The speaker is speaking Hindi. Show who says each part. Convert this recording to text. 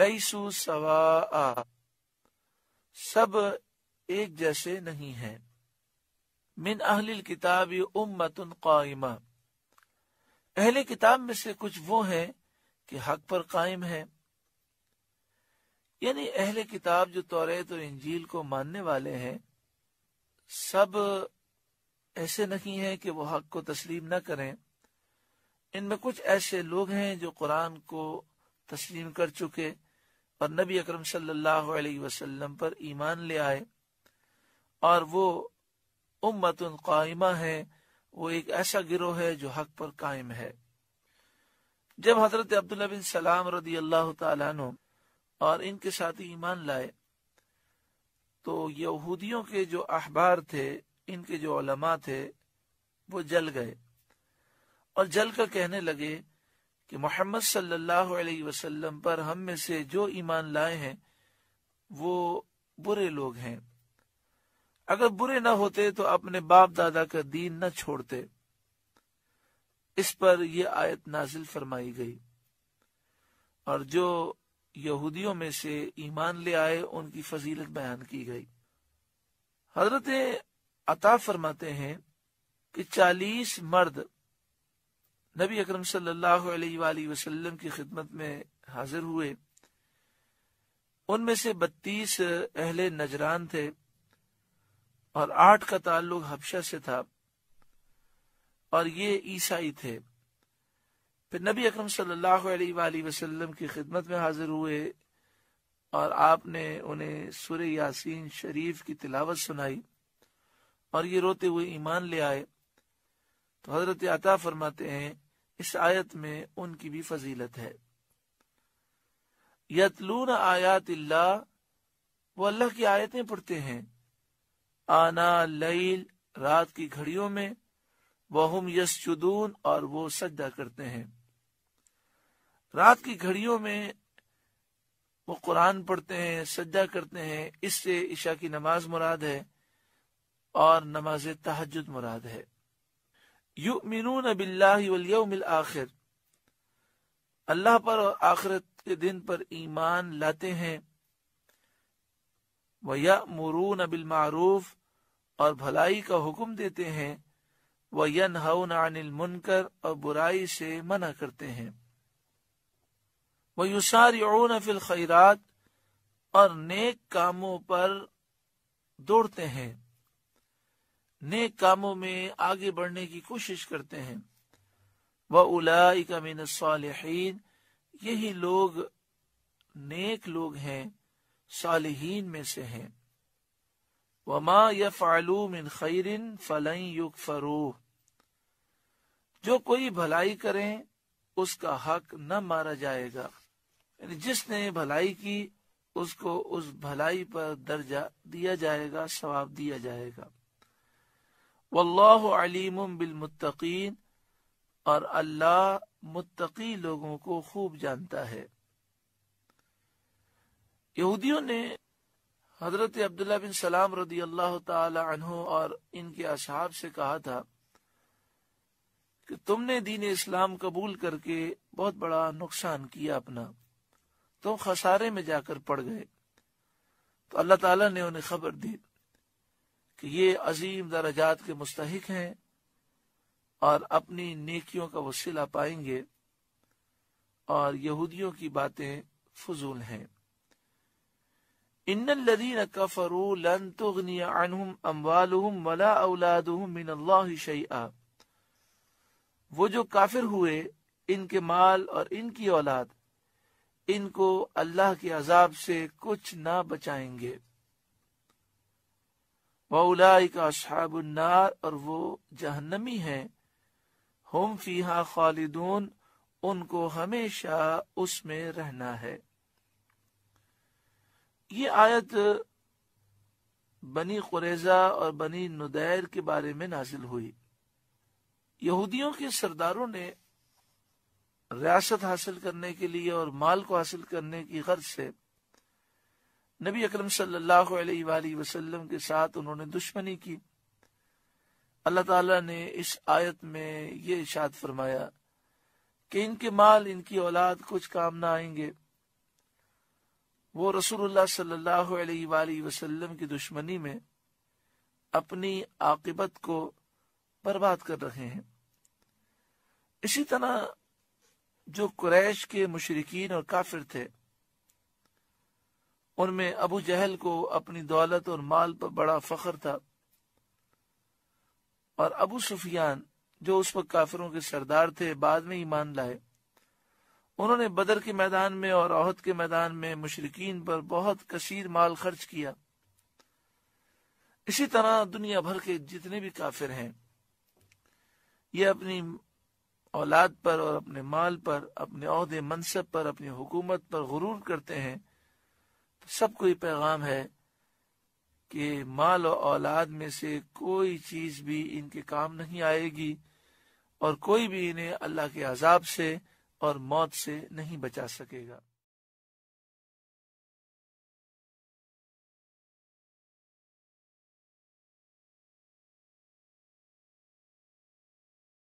Speaker 1: लईसु सवा सब एक जैसे नहीं हैं। मिन अहलिल किताब उम्मत कायमा अहले किताब में से कुछ वो हैं कि हक पर कायम है यानी अहले किताब जो तौरेत और इंजील को मानने वाले हैं सब ऐसे नहीं है कि वो हक को तस्लीम न करें इनमें कुछ ऐसे लोग हैं जो कुरान को तस्लीम कर चुके और नबी अकरम सल्लल्लाहु अलैहि वसल्लम पर ईमान ले आए और वो उम्मत कायमा है वो एक ऐसा गिरोह है जो हक पर कायम है जब हजरत अब्दुल्ला बिन सलाम रदी अल्लाह तु और इनके ही ईमान लाए तो यहूदियों के जो अहबार थे इनके जो थे वो जल गए और जल का कहने लगे कि मोहम्मद सल्लल्लाहु अलैहि वसल्लम पर हम में से जो ईमान लाए हैं वो बुरे लोग हैं अगर बुरे न होते तो अपने बाप दादा का दीन न छोड़ते इस पर यह आयत नाजिल फरमाई गई और जो यहूदियों में से ईमान ले आए उनकी फजीलत बयान की गई हजरत अता फरमाते हैं कि चालीस मर्द नबी अकरम सल्लल्लाहु अलैहि वसल्लम की खिदमत में हाजिर हुए उनमें से बत्तीस अहले नजरान थे और आठ का ताल्लुक हबशा से था और ये ईसाई थे फिर नबी अकरम सल्लल्लाहु अलैहि वसल्लम की खिदमत में हाजिर हुए और आपने उन्हें सूर्य यासीन शरीफ की तिलावत सुनाई और ये रोते हुए ईमान ले आए तो हजरत आता फरमाते हैं इस आयत में उनकी भी फजीलत है यतलून आयात वो अल्लाह की आयतें पढ़ते हैं आना लईल रात की घड़ियों में वहम यसजुदून और वो सज्जा करते हैं रात की घड़ियों में वो कुरान पढ़ते हैं सज्जा करते हैं इससे ईशा की नमाज मुराद है और नमाज तहजद मुराद है युमिनून बिल्लाउमिल आखिर अल्लाह पर और आखिरत के दिन पर ईमान लाते हैं वह मरून बिलमारूफ और भलाई का हुक्म देते हैं व यनहौन अनिल मुनकर और बुराई से मना करते हैं व युसारयून फिल खैरात और नेक कामों पर दौड़ते हैं नेक कामों में आगे बढ़ने की कोशिश करते हैं व उलाई का मिन यही लोग नेक लोग हैं सालहीन में से हैं वमा या फालू मिन खैरिन फलई युग फरूह जो कोई भलाई करें उसका हक न मारा जाएगा यानी जिसने भलाई की उसको उस भलाई पर दर्जा दिया जाएगा सवाब दिया जाएगा वल्लाम बिलमुत्तकीन और अल्लाह मुत्तकी लोगों को खूब जानता है यहूदियों ने हजरत अब्दुल्ला बिन सलाम रदी अल्लाह तहों और इनके अहाब से कहा था कि तुमने दीन इस्लाम कबूल करके बहुत बड़ा नुकसान किया अपना तुम तो खसारे में जाकर पड़ गए तो अल्लाह ताला ने उन्हें खबर दी कि ये अजीम दराजात के मुस्तक हैं और अपनी नेकियों का वसीला पाएंगे और यहूदियों की बातें फजूल हैं वो जो काफिर हुए इनके माल और इनकी औलाद इनको अल्लाह के अजाब से कुछ ना बचाएंगे वलाई का अशाबुन्नार और वो जहन्नमी हैं हम फीहा खालिदून उनको हमेशा उसमें रहना है ये आयत बनी कुरेजा और बनी नुदैर के बारे में नाजिल हुई यहूदियों के सरदारों ने रियासत हासिल करने के लिए और माल को हासिल करने की गर्ज से नबी अकरम सल्लल्लाहु अलैहि वसल्लम के साथ उन्होंने दुश्मनी की अल्लाह ताला ने इस आयत में ये इशाद फरमाया कि इनके माल इनकी औलाद कुछ काम ना आएंगे वो रसूलुल्लाह सल्लल्लाहु अलैहि वसल्लम की दुश्मनी में अपनी आकबत को बर्बाद कर रहे हैं इसी तरह जो कुरैश के मुशरकिन और काफिर थे उनमें अबू जहल को अपनी दौलत और माल पर बड़ा फख्र था और अबू सुफियान जो उस वक्त काफिरों के सरदार थे बाद में ईमान लाए उन्होंने बदर के मैदान में और अहद के मैदान में मुशरकिन पर बहुत कसीर माल खर्च किया इसी तरह दुनिया भर के जितने भी काफिर हैं ये अपनी औलाद पर और अपने माल पर अपने अहदे मनसब पर अपनी हुकूमत पर गुरूर करते हैं सब कोई पैगाम है कि माल और औलाद में से कोई चीज भी इनके काम नहीं आएगी और कोई भी इन्हें अल्लाह के अजाब से और मौत से नहीं बचा सकेगा